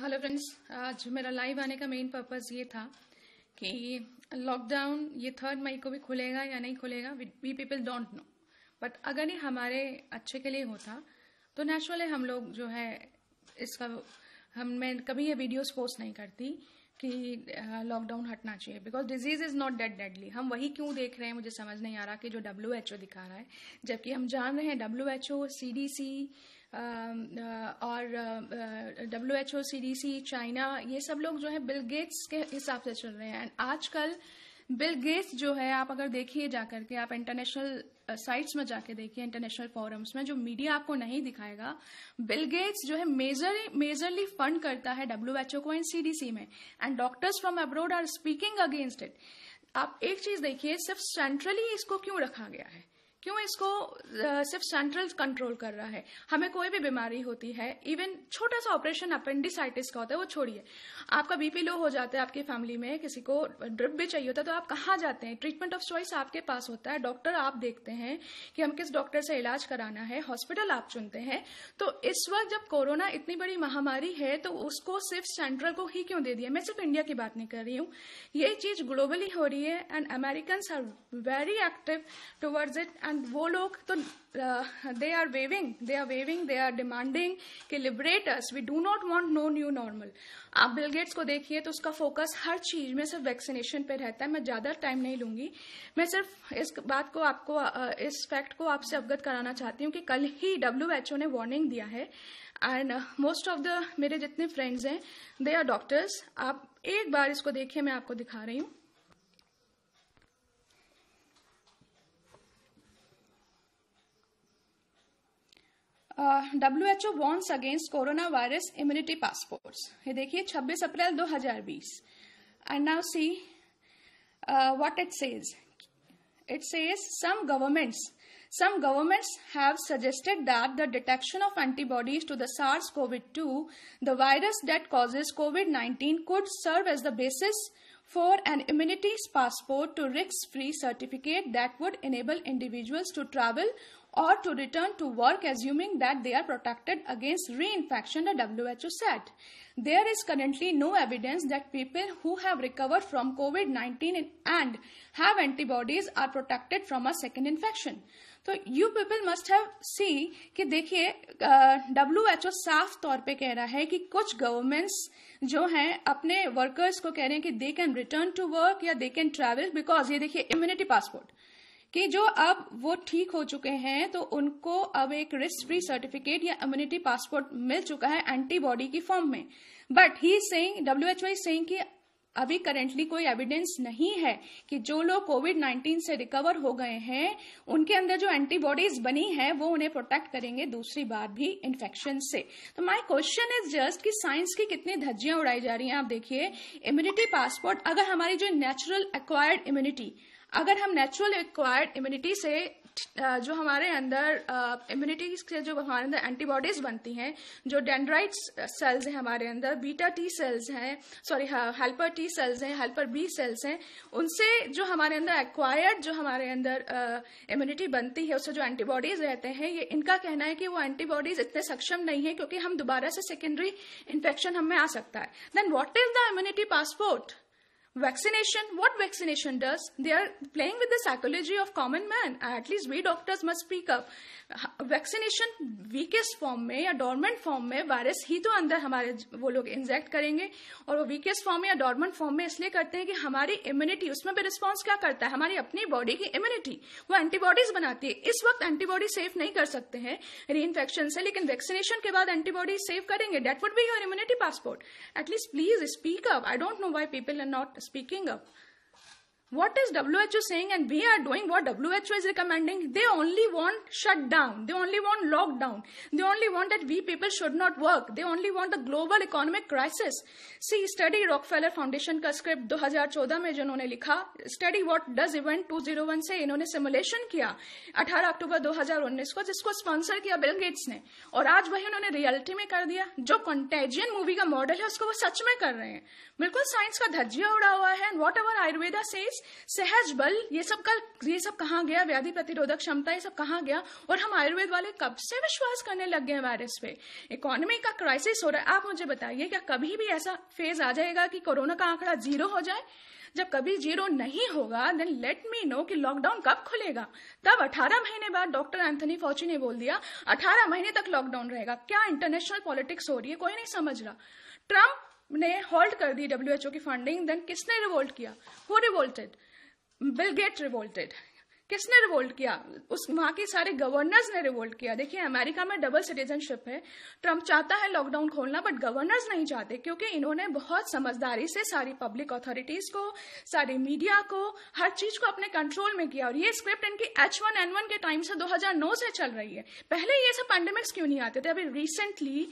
Hello friends आज मेरा live आने का मेन पर्पस ये था कि लॉकडाउन ये थर्ड मई को भी खुलेगा या नहीं खुलेगा we people don't know but अगर ये हमारे अच्छे के लिए होता तो नेचुरली हम लोग जो है इसका हम मैं कभी ये वीडियोस पोस्ट नहीं करती कि लॉकडाउन uh, हटना चाहिए because disease is not that deadly हम वही क्यों देख रहे हैं मुझे समझ नहीं आ रहा कि जो डब्ल्यू एच ओ दिखा रहा है जबकि हम जान रहे हैं W H O C D C और W H O C D C China ये सब लोग जो है बिल गेट्स के हिसाब से चल रहे हैं एंड आजकल uh, बिल गेट्स जो है आप अगर देखिए जाकर के आप इंटरनेशनल साइट्स uh, में जाके देखिए इंटरनेशनल फोरम्स में जो मीडिया आपको नहीं दिखाएगा बिल गेट्स जो है मेजर मेजरली फंड करता है डब्ल्यूएचओ को एंड सीडीसी में and doctors from abroad are speaking against it आप एक चीज देखिए सिर्फ सेंट्रली इसको क्यों रखा गया है क्यों इसको सिर्फ सेंट्रल कंट्रोल कर रहा है हमें कोई भी बीमारी होती है इवन छोटा सा ऑपरेशन अपेंडिसाइटिस का होता है वो छोड़िए आपका बीपी लो हो जाता है आपकी फैमिली में किसी को ड्रिप भी चाहिए होता है तो आप कहाँ जाते हैं ट्रीटमेंट ऑफ चॉइस आपके पास होता है डॉक्टर आप देखते हैं कि हम किस डॉक्टर से इलाज कराना है हॉस्पिटल आप चुनते हैं तो इस वक्त जब कोरोना इतनी बड़ी महामारी है तो उसको सिर्फ सेंट्रल को ही क्यों दे दिया मैं सिर्फ इंडिया की बात नहीं कर रही हूँ ये चीज ग्लोबली हो रही है and American are very active towards it and वो लोग तो they are waving they are waving they are demanding कि liberators we do not want no new normal आप बिलगेट्स को देखिए तो उसका फोकस हर चीज में सिर्फ वैक्सीनेशन पे रहता है मैं ज्यादा टाइम नहीं लूंगी मैं सिर्फ इस बात को आपको uh, इस फैक्ट को आपसे अवगत कराना चाहती हूँ कि कल ही डब्ल्यू ने वार्निंग दिया है एंड मोस्ट ऑफ द मेरे जितने फ्रेंड्स हैं दे आर डॉक्टर्स आप एक बार इसको देखिए मैं आपको दिखा रही हूँ Uh, WHO warns against coronavirus immunity passports. ये देखिए 26 April 2020. And now see uh, what it says. It says some governments, some governments have suggested that the detection of antibodies to the SARS-CoV-2, the virus that causes COVID-19, could serve as the basis for an immunities passport to risk-free certificate that would enable individuals to travel or to return to work assuming that they are protected against reinfection, the WHO said. There is currently no evidence that people who have recovered from COVID 19 and have antibodies are protected from a second infection. तो you people must have see कि देखिए W H ओ साफ तौर पे कह रहा है कि कुछ गवर्नमेंट्स जो हैं अपने वर्कर्स को कह रहे हैं कि they can return to work या दे कैन ट्रेवल बिकॉज ये देखिए इम्यूनिटी पासपोर्ट कि जो अब वो ठीक हो चुके हैं तो उनको अब एक रिस्क फ्री सर्टिफिकेट या इम्यूनिटी पासपोर्ट मिल चुका है एंटीबॉडी की फॉर्म में but he saying W H saying कि अभी करेंटली कोई एविडेंस नहीं है कि जो लोग कोविड 19 से रिकवर हो गए हैं उनके अंदर जो एंटीबॉडीज बनी है वो उन्हें प्रोटेक्ट करेंगे दूसरी बार भी इन्फेक्शन से तो माय क्वेश्चन इज जस्ट कि साइंस की कितनी धज्जियां उड़ाई जा रही हैं आप देखिए इम्यूनिटी पासपोर्ट अगर हमारी जो नेचुरल एक्वायर्ड इम्यूनिटी अगर हम नेचुरल एक्वायर्ड इम्यूनिटी से जो हमारे अंदर इम्यूनिटी से जो हमारे अंदर एंटीबॉडीज बनती हैं जो डेंड्राइट सेल्स हैं हमारे अंदर बीटा टी सेल्स हैं सॉरी हेल्पर टी सेल्स हैं हेल्पर बी सेल्स हैं उनसे जो हमारे अंदर एक्वायर्ड जो हमारे अंदर इम्यूनिटी बनती है उससे जो एंटीबॉडीज रहते हैं ये इनका कहना है कि वो एंटीबॉडीज इतने सक्षम नहीं है क्योंकि हम दोबारा से सेकेंडरी इन्फेक्शन हमें आ सकता है then what is the immunity passport Vaccination, what vaccination does? They are playing with the psychology of common man. At least we doctors must speak up. Vaccination weakest form में या dormant form में virus ही तो अंदर हमारे वो लोग inject करेंगे और वो वीकेस्ट फॉर्म में या डॉर्मेंट फॉर्म में इसलिए करते हैं कि हमारी इम्यूनिटी उसमें भी रिस्पॉन्स क्या करता है हमारी अपनी बॉडी की इम्यूनिटी वो एंटीबॉडीज बनाती है इस वक्त एंटीबॉडी सेफ नहीं कर सकते हैं री इन्फेक्शन से लेकिन वैक्सीनेशन के बाद एंटीबॉडी सेव करेंगे that would be your immunity passport at least please speak up I don't know why people are not speaking up what is who saying and we are doing what who is recommending they only want shutdown they only want lockdown they only want that we people should not work they only want the global economic crisis see study rockefeller foundation ka script 2014 mein jinhone likha study what does event 201 se inhone simulation kiya 18 october 2019 ko jisko sponsor kiya bill gates ne aur aaj wahi उन्होंने reality mein kar diya jo contagion movie ka model hai usko wo sach mein kar rahe hain bilkul science ka dhajjiya uda hua hai and whatever ayurveda says सहज बल ये सब का ये सब कहाँ गया व्याधि प्रतिरोधक क्षमता ये सब कहाँ गया और हम आयुर्वेद वाले कब से विश्वास करने लग गए वायरस पे इकोनॉमी का क्राइसिस हो रहा है आप मुझे बताइए क्या कभी भी ऐसा फेज आ जाएगा कि कोरोना का आंकड़ा जीरो हो जाए जब कभी जीरो नहीं होगा देन लेट मी नो कि लॉकडाउन कब खुलेगा तब 18 महीने बाद डॉक्टर एंथनी फौची ने बोल दिया 18 महीने तक लॉकडाउन रहेगा क्या इंटरनेशनल पॉलिटिक्स हो रही है कोई नहीं समझ रहा ट्रम्प ने हॉल्ट कर दी डब्ल्यू की फंडिंग देन किसने रिवोल्ट किया who revolted Bill Gate revolted किसने रिवोल्ट किया उस वहां के सारे गवर्नर्स ने रिवोल्ट किया देखिए अमेरिका में डबल सिटीजनशिप है ट्रम्प चाहता है लॉकडाउन खोलना बट गवर्नर्स नहीं चाहते क्योंकि इन्होंने बहुत समझदारी से सारी पब्लिक अथॉरिटीज को सारी मीडिया को हर चीज को अपने कंट्रोल में किया और ये स्क्रिप्ट इनकी एच वन एन वन के टाइम से दो से चल रही है पहले ये सब पैंडेमिक्स क्यों नहीं आते थे अभी रिसेंटली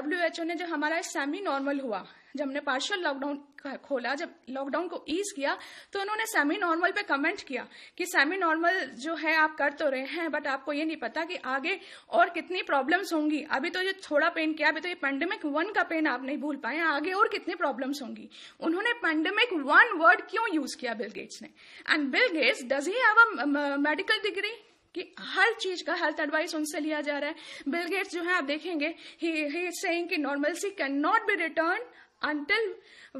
डब्ल्यू एच ओ ने जब हमारा सेमी नॉर्मल हुआ जब हमने पार्शियल लॉकडाउन खोला जब लॉकडाउन को ईज किया तो उन्होंने सेमी नॉर्मल पे कमेंट किया कि सेमी नॉर्मल जो है आप कर तो रहे हैं बट आपको ये नहीं पता कि आगे और कितनी प्रॉब्लम्स होंगी अभी तो ये थोड़ा पेन किया अभी तो ये पेंडेमिक वन का पेन आप नहीं भूल पाए आगे और कितनी प्रॉब्लम्स होंगी उन्होंने पेंडेमिक वन वर्ड क्यों यूज किया बिल गेट्स ने and Bill Gates does he have a medical degree कि हर चीज का हेल्थ एडवाइस उनसे लिया जा रहा है बिल गेट्स जो है आप देखेंगे ही सेइंग कि normalcy can not be return until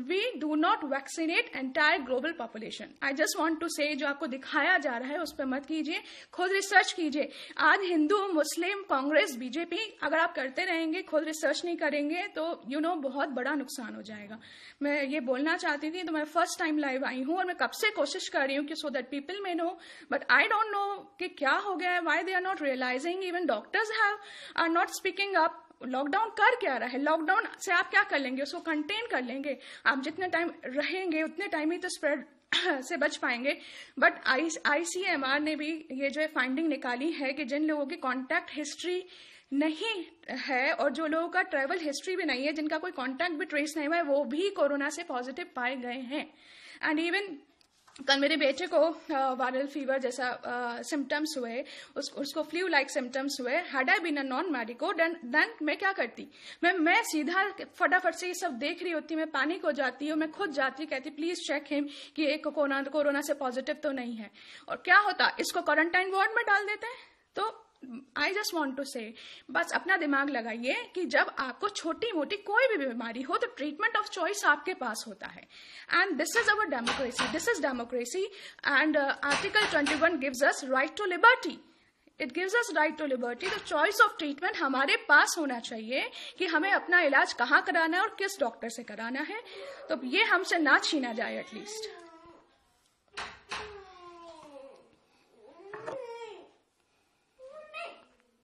we do not vaccinate entire global population I just want to say जो आपको दिखाया जा रहा है उस पर मत कीजिए खुद रिसर्च कीजिए आज हिंदू मुस्लिम कांग्रेस बीजेपी अगर आप करते रहेंगे खुद रिसर्च नहीं करेंगे तो यू you नो know, बहुत बड़ा नुकसान हो जाएगा मैं ये बोलना चाहती थी तो मैं फर्स्ट टाइम लाइव आई हूं और मैं कब से कोशिश कर रही हूं कि so that people may know but I don't know कि क्या हो गया है why they are not realising even doctors have are not speaking up lockdown कर क्या रहा है लॉकडाउन से आप क्या कर लेंगे उसको कंटेन कर लेंगे आप जितने टाइम रहेंगे उतने टाइम ही तो स्प्रेड से बच पाएंगे बट आईसीएमआर ने भी ये जो है फाइंडिंग निकाली है कि जिन लोगों की कॉन्टैक्ट हिस्ट्री नहीं है और जो लोगों का ट्रेवल हिस्ट्री भी नहीं है जिनका कोई कॉन्टैक्ट भी ट्रेस नहीं हुआ है वो भी कोरोना से पॉजिटिव पाए गए हैं एंड इवन कल मेरे बेटे को वायरल फीवर जैसा सिम्टम्स हुए उस, उसको फ्लू लाइक सिम्टम्स हुए had I been a non medico then मैं क्या करती मैं मैं सीधा फटाफट से ये सब देख रही होती मैं पैनिक हो जाती हूँ मैं खुद जाती कहती प्लीज चेक हिम कि एक कोरोना कोरोना से पॉजिटिव तो नहीं है और क्या होता इसको क्वारंटाइन वार्ड में डाल देते हैं तो आई जस्ट वॉन्ट टू से बस अपना दिमाग लगाइए कि जब आपको छोटी मोटी कोई भी बीमारी हो तो ट्रीटमेंट ऑफ चॉइस आपके पास होता है and this is our democracy this is democracy and article twenty one gives us right to liberty it gives us right to liberty तो चॉइस ऑफ ट्रीटमेंट हमारे पास होना चाहिए कि हमें अपना इलाज कहाँ कराना है और किस डॉक्टर से कराना है तो ये हमसे ना छीना जाए एटलीस्ट